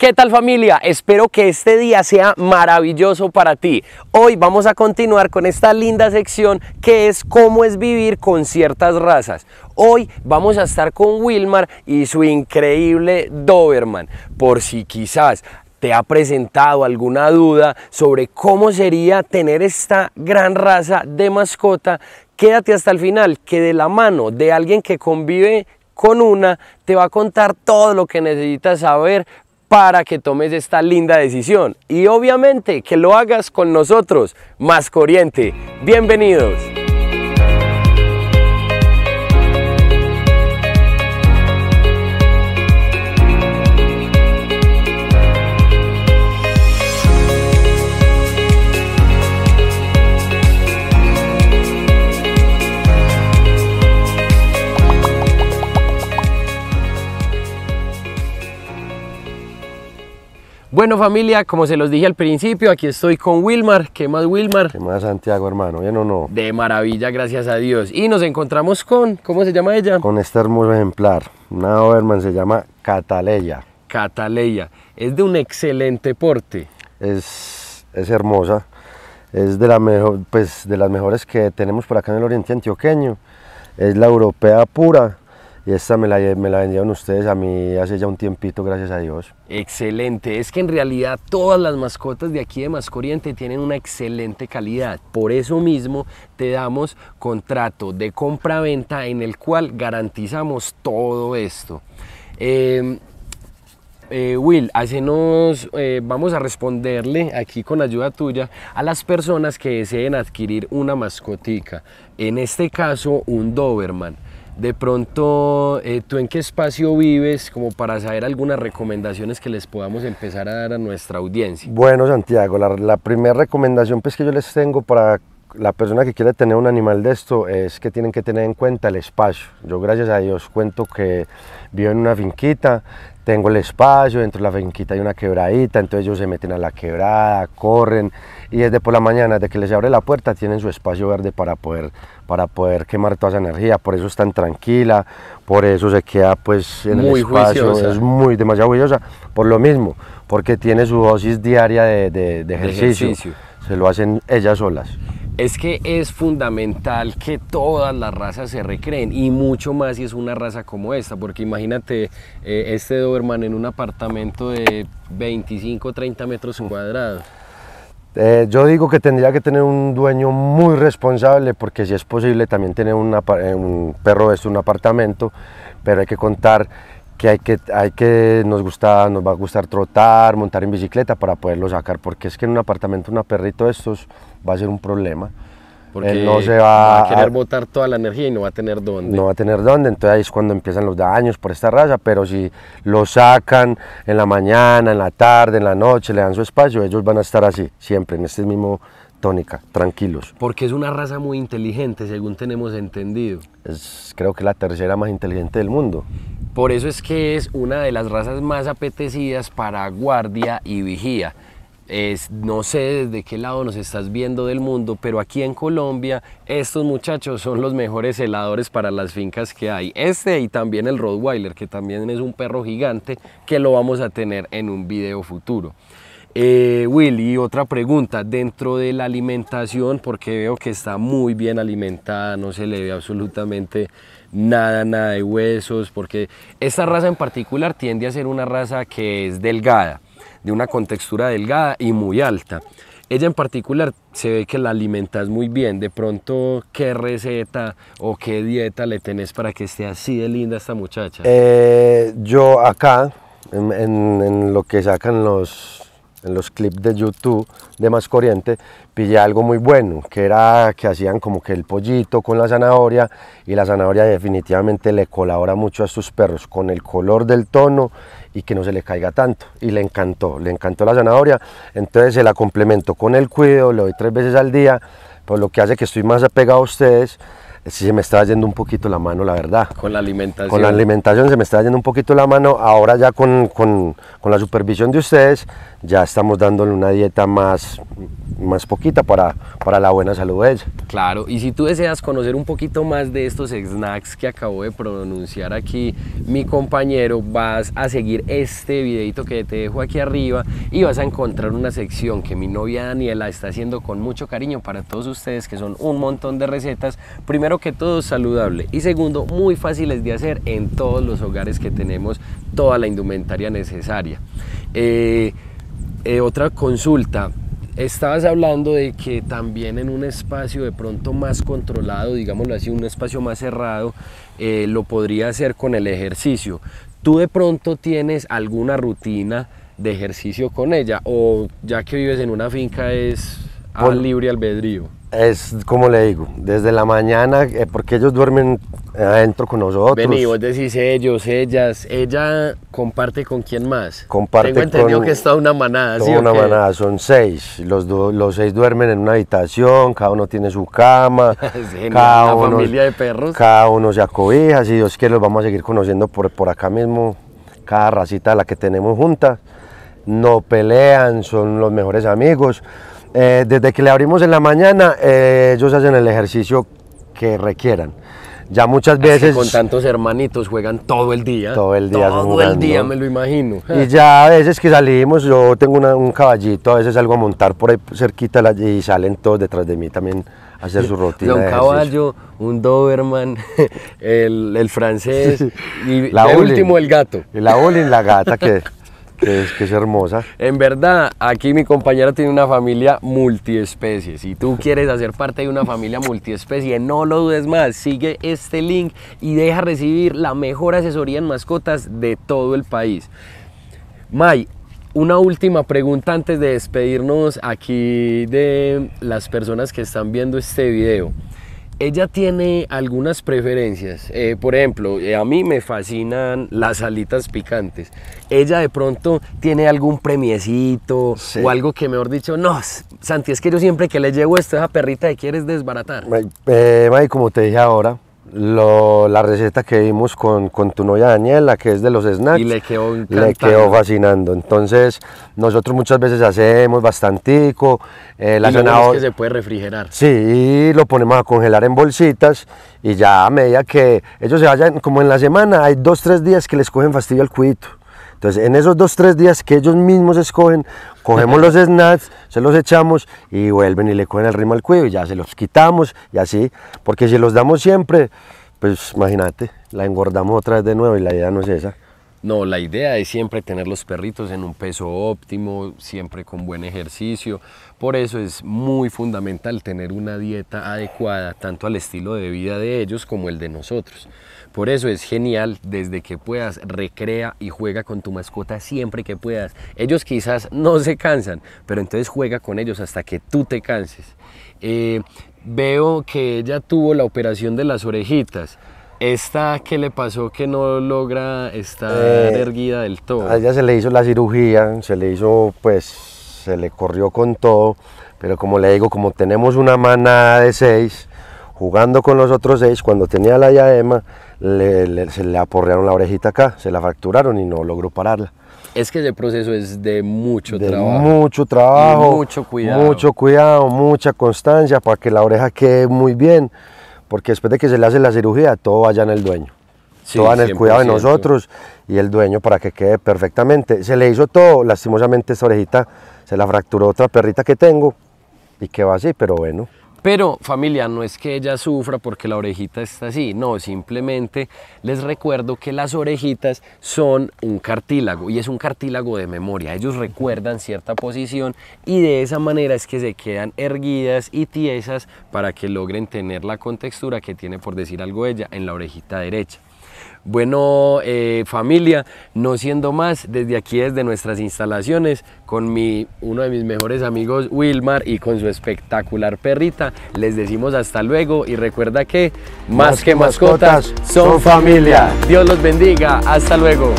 ¿Qué tal familia? Espero que este día sea maravilloso para ti. Hoy vamos a continuar con esta linda sección que es cómo es vivir con ciertas razas. Hoy vamos a estar con Wilmar y su increíble Doberman. Por si quizás te ha presentado alguna duda sobre cómo sería tener esta gran raza de mascota, quédate hasta el final, que de la mano de alguien que convive con una, te va a contar todo lo que necesitas saber para que tomes esta linda decisión. Y obviamente que lo hagas con nosotros, Más Corriente. Bienvenidos. Bueno familia, como se los dije al principio, aquí estoy con Wilmar. ¿Qué más Wilmar? ¿Qué más Santiago hermano? ¿Bien o no? De maravilla, gracias a Dios. Y nos encontramos con, ¿cómo se llama ella? Con este hermoso ejemplar. Una Overman se llama Cataleya. Cataleya. Es de un excelente porte. Es, es hermosa. Es de, la mejor, pues, de las mejores que tenemos por acá en el oriente antioqueño. Es la europea pura y esta me la, vendieron ustedes a mí hace ya un tiempito, gracias a Dios. Excelente. Es que en realidad todas las mascotas de aquí de Mascoriente tienen una excelente calidad. Por eso mismo te damos contrato de compra-venta en el cual garantizamos todo esto. Em, eh, Will, eh, vamos a responderle aquí con ayuda tuya a las personas que deseen adquirir una mascotica, en este caso un Doberman de pronto, eh, ¿tú en qué espacio vives como para saber algunas recomendaciones que les podamos empezar a dar a nuestra audiencia? Bueno, Santiago, la, primera recomendación pues, que yo les tengo para la persona que quiere tener un animal de esto es que tienen que tener en cuenta el espacio. Yo gracias a Dios cuento que vivo en una finquita, tengo el espacio, dentro de la finquita hay una quebradita, entonces ellos se meten a la quebrada, corren y desde por la mañana, desde que les abre la puerta, tienen su espacio verde para poder, para poder quemar toda esa energía, por eso están tranquila, por eso se queda pues en el espacio, es muy demasiado juiciosa, por lo mismo, porque tiene su dosis diaria de, De ejercicio. Se lo hacen ellas solas es que es fundamental que todas las razas se recreen y mucho más si es una raza como esta, porque imagínate eh, este Doberman en un apartamento de 25, o 30 metros cuadrados. Eh, yo digo que tendría que tener un dueño muy responsable porque si es posible también tener eh, un perro de un apartamento, pero hay que contar que hay que, hay que nos, gusta, nos va a gustar trotar, montar en bicicleta para poderlo sacar, porque es que en un apartamento una perrito de estos va a ser un problema. Porque Él no se va, va a querer botar toda la energía y no va a tener dónde. No va a tener dónde, entonces ahí es cuando empiezan los daños por esta raza, pero si lo sacan en la mañana, en la tarde, en la noche, le dan su espacio, ellos van a estar así, siempre, en este mismo tónica, tranquilos. Porque es una raza muy inteligente, según tenemos entendido. Es, creo que la tercera más inteligente del mundo. Por eso es que es una de las razas más apetecidas para guardia y vigía. Es, no sé desde qué lado nos estás viendo del mundo, pero aquí en Colombia estos muchachos son los mejores heladores para las fincas que hay. Este y también el Rottweiler, que también es un perro gigante que lo vamos a tener en un video futuro. Eh, Willy, otra pregunta, dentro de la alimentación, porque veo que está muy bien alimentada, no se le ve absolutamente nada, nada de huesos, porque esta raza en particular tiende a ser una raza que es delgada, de una contextura delgada y muy alta. Ella en particular se ve que la alimentas muy bien. De pronto, ¿qué receta o qué dieta le tenés para que esté así de linda esta muchacha? Eh, yo acá, en lo que sacan los, en los clips de YouTube de Más Corriente, pillé algo muy bueno, que era que hacían como que el pollito con la zanahoria y la zanahoria definitivamente le colabora mucho a estos perros con el color del tono y que no se le caiga tanto. Y le encantó, le encantó la zanahoria, entonces se la complemento con el cuido, le doy tres veces al día, por lo que hace que estoy más apegado a ustedes Si se me está yendo un poquito la mano, la verdad. Con la alimentación. Con la alimentación se me está yendo un poquito la mano. Ahora ya con, con, con la supervisión de ustedes, ya estamos dándole una dieta más, más poquita para, para la buena salud de ella. Claro, y si tú deseas conocer un poquito más de estos snacks que acabo de pronunciar aquí, mi compañero, vas a seguir este videito que te dejo aquí arriba y vas a encontrar una sección que mi novia Daniela está haciendo con mucho cariño para todos ustedes, que son un montón de recetas, primero que todo saludable y segundo, muy fáciles de hacer en todos los hogares que tenemos toda la indumentaria necesaria. Eh, eh, otra consulta. Estabas hablando de que también en un espacio de pronto más controlado, digámoslo así, un espacio más cerrado, eh, lo podría hacer con el ejercicio. ¿Tú de pronto tienes alguna rutina de ejercicio con ella? ¿O ya que vives en una finca es al libre albedrío? Es como le digo, desde la mañana, eh, porque ellos duermen adentro con nosotros. Vení, vos decís ellos, ellas, ella comparte con quién más. Tengo entendido que está una manada, Una manada, son seis. Los, los seis duermen en una habitación, cada uno tiene su cama. cada una familia de perros. Cada uno se acobija, si Dios quiere, los vamos a seguir conociendo por, por acá mismo, cada racita la que tenemos junta No pelean, son los mejores amigos. Eh, desde que le abrimos en la mañana, eh, ellos hacen el ejercicio que requieran. Ya muchas veces... con tantos hermanitos juegan todo el día. Todo el día. Todo el día me lo imagino. Y ya a veces que salimos, yo tengo un caballito, a veces salgo a montar por ahí cerquita y salen todos detrás de mí también a hacer su rutina. un caballo, un Doberman, el, francés y la el último el gato. La y la gata que... es, que es hermosa. En verdad, aquí mi compañera tiene una familia multiespecie. Si tú quieres hacer parte de una familia multiespecie, no lo dudes más. Sigue este link y deja recibir la mejor asesoría en mascotas de todo el país. May, una última pregunta antes de despedirnos aquí de las personas que están viendo este video ella tiene algunas preferencias. Eh, por ejemplo, eh, a mí me fascinan las alitas picantes. Ella de pronto tiene algún premiecito o algo que mejor dicho, no, Santi, es que yo siempre que le llevo esto perrita y quieres desbaratar. Eh, como te dije ahora, la receta que vimos con, con, tu novia Daniela, que es de los snacks, y le quedó, le quedó fascinando. Entonces, nosotros muchas veces hacemos bastantico. Eh, la que se puede refrigerar. Sí, lo ponemos a congelar en bolsitas y ya a medida que ellos se vayan, como en la semana, hay dos, tres días que les cogen fastidio al cuito entonces, en esos dos, tres días que ellos mismos escogen, cogemos los snacks, se los echamos y vuelven y le cogen el ritmo al cuello y ya se los quitamos y así, porque si los damos siempre, pues imagínate, la engordamos otra vez de nuevo y la idea no es esa. No, la idea es siempre tener los perritos en un peso óptimo, siempre con buen ejercicio. Por eso es muy fundamental tener una dieta adecuada, tanto al estilo de vida de ellos como el de nosotros. Por eso es genial, desde que puedas, recrea y juega con tu mascota siempre que puedas. Ellos quizás no se cansan, pero entonces juega con ellos hasta que tú te canses. Eh, veo que ella tuvo la operación de las orejitas ¿Esta qué le pasó que no logra estar eh, erguida del todo? A ella se le hizo la cirugía, se le hizo, pues, se le corrió con todo, pero como le digo, como tenemos una manada de seis, jugando con los otros seis, cuando tenía la diadema, se le aporrearon la orejita acá, se la fracturaron y no logró pararla. Es que ese proceso es de mucho trabajo. Mucho trabajo. mucho cuidado. Mucho cuidado, mucha constancia para que la oreja quede muy bien porque después de que se le hace la cirugía, todo vaya en el dueño. Todo todo en el cuidado de nosotros y el dueño para que quede perfectamente. Se le hizo todo, lastimosamente esta orejita se la fracturó otra perrita que tengo y que va así, pero bueno. Pero familia, no es que ella sufra porque la orejita está así, no, simplemente les recuerdo que las orejitas son un cartílago y es un cartílago de memoria. Ellos recuerdan cierta posición y de esa manera es que se quedan erguidas y tiesas para que logren tener la contextura que tiene, por decir algo ella, en la orejita derecha. Bueno, eh, familia, no siendo más, desde aquí, desde nuestras instalaciones, con mi, uno de mis mejores amigos Wilmar y con su espectacular perrita, les decimos hasta luego y recuerda que más, que mascotas, son familia. Dios los bendiga, hasta luego.